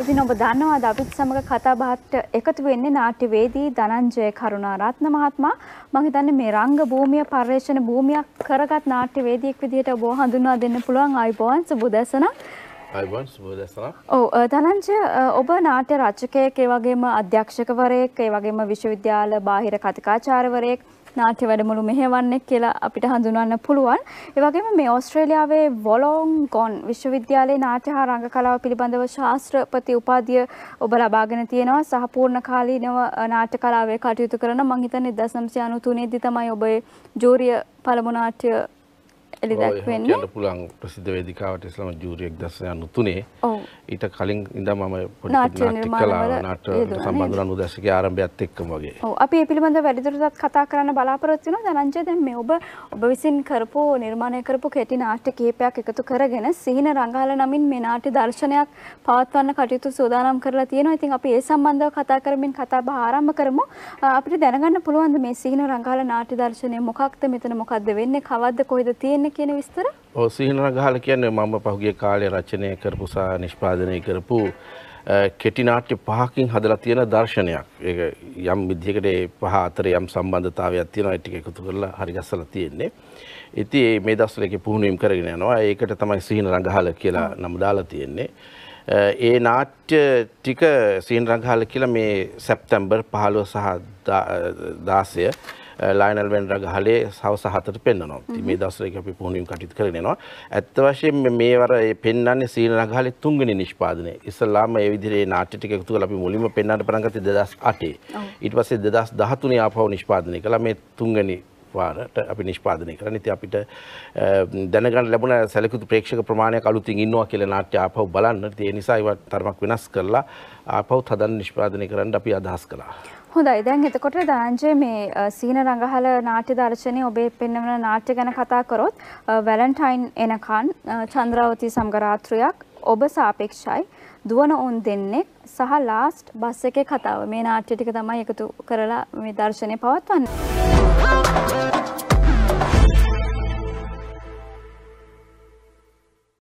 ඉතින් ඔබ දන්නවාද අපිත් සමග කතා බහට එකතු වෙන්නේ නාට්‍යවේදී ධනංජය කරුණාරත්න මහත්මයා. මම හිතන්නේ මේ රංග භූමිය පර්යේෂණ භූමියක් කරගත් නාට්‍යවේදියෙක් විදිහට ඔබ හඳුන්වා දෙන්න පුළුවන් ආයිබෝන් සුබ දැසනක්. ඔව් ධනංජ ඔබ නාට්‍ය රචකයෙක් ඒ වගේම අධ්‍යක්ෂකවරයෙක් ඒ වගේම විශ්වවිද්‍යාල බාහිර කතිකාචාර්යවරයෙක් නාට්‍ය වැඩමුළු මෙහෙවන්නේ කියලා අපිට හඳුනන්න පුළුවන්. ඒ වගේම මේ ඕස්ට්‍රේලියාවේ වොලොන්ගොන් විශ්වවිද්‍යාලයේ නාට්‍ය හා රංග කලාව පිළිබඳව ශාස්ත්‍රපති උපාධිය ඔබ ලබාගෙන තියෙනවා. සහ පූර්ණකාලීනව නාට්‍ය කලාවේ කටයුතු කරන මම හිතන්නේ 1993 දී තමයි ඔබේ ජූරිය පළමු නාට්‍ය එලි දැක්වෙන්නේ. කියන්න පුළුවන් ප්‍රසිද්ධ වේදිකාවට ඉස්ලාම ජූරි 1993 ඊට කලින් ඉඳන් මම පොඩි නාට්‍ය කලාව නාට්‍ය සම්බන්ධ අනුදැසකේ ආරම්භයත් එක්කම වගේ. ඔව් අපි මේ පිළිබඳව වැඩිදුරටත් කතා කරන්න බලාපොරොත්තු වෙනවා. ධනංජය දැන් මේ ඔබ ඔබ විසින් කරපු නිර්මාණය කරපු කෙටි නාට්‍ය කිහිපයක් එකතු කරගෙන සිහින රංගාල නමින් මේ නාට්‍ය දර්ශනයක් පවත්වන්න කටයුතු සූදානම් කරලා තියෙනවා. ඉතින් අපි ඒ සම්බන්ධව කතා කරමින් කතා බහ ආරම්භ කරමු. අපිට දැනගන්න පුළුවන් මේ සිහින රංගාල නාට්‍ය දර්ශනය මොකක්ද මෙතන මොකක්ද වෙන්නේ කවද්ද කොහෙද තියෙන්නේ කියන විස්තර ඔව් සීනරගහල කියන්නේ මම පහුගිය කාලේ රචනය කරපු සහ නිෂ්පාදනය කරපු කෙටි නාට්‍ය පහකින් හදලා තියෙන දර්ශනයක්. ඒක යම් විදිහකට ඒ පහ අතර යම් සම්බන්ධතාවයක් තියෙනවා ඒ ටික එකතු කරලා හරි ගස්සලා තියෙන්නේ. ඉතින් මේ දස්වල එකේ පුහුණුවීම් කරගෙන යනවා. ඒකට තමයි සීන රංගහල කියලා නම දාලා තියෙන්නේ. ඒ නාට්‍ය ටික සීන රංගහල කියලා මේ සැප්තැම්බර් 15 සහ 16 ලයිනල් වෙන්ඩ ගහලේ සවස හතට පෙන්න්නනවා මේ දස්සරක අපි පුහුණුම් කටිත් කරනවා ඇත්ත වශයෙන් මේවර පෙන්න්නේ සීන රගහල තුන්ගනි නිෂ්පාදනය ඉස්සල්ලාම ඒවිදිරේ නාටික එකතු අපි මුලිම පෙන්න්නට පරගත දෙදස් අටේ ඉට පසේ දෙදස් දහතුනේ ආපහව නිෂ්පාදනය කළ මේ තුන්ගනි වාරට අපි නිෂ්පාදනය කරන ඉති අපිට දැනගන්න ලැබුණ සැලකුතු ප්‍රේක්ෂක ප්‍රමාණයක් අලුතින් ඉන්නවා කියල නාට්‍ය ආපහු බලන්න තිය නිසා ඉවත් තරමක් වෙනස් කරලා ආපහුත් හදන් නිෂ්පාදනය කරන්න අපි අදහස් කලා. හොඳයි දැන් එතකොට දරංජය මේ සීන රඟහල නාට්‍ය දර්ශනය ඔබේ පෙන්වන නාට්‍ය ගැන කතා කරොත් වැලන්ටයින් එනකන් චන්ද්‍රවතී සමගරාත්‍රයක් ඔබ සාපේක්ෂයි දුවන උන් දෙන්නෙක් සහ ලාස්ට් බස් එකේ කතාව මේ නාට්‍ය ටික තමයි එකතු කරලා මේ දර්ශනය පවත්වන්නේ.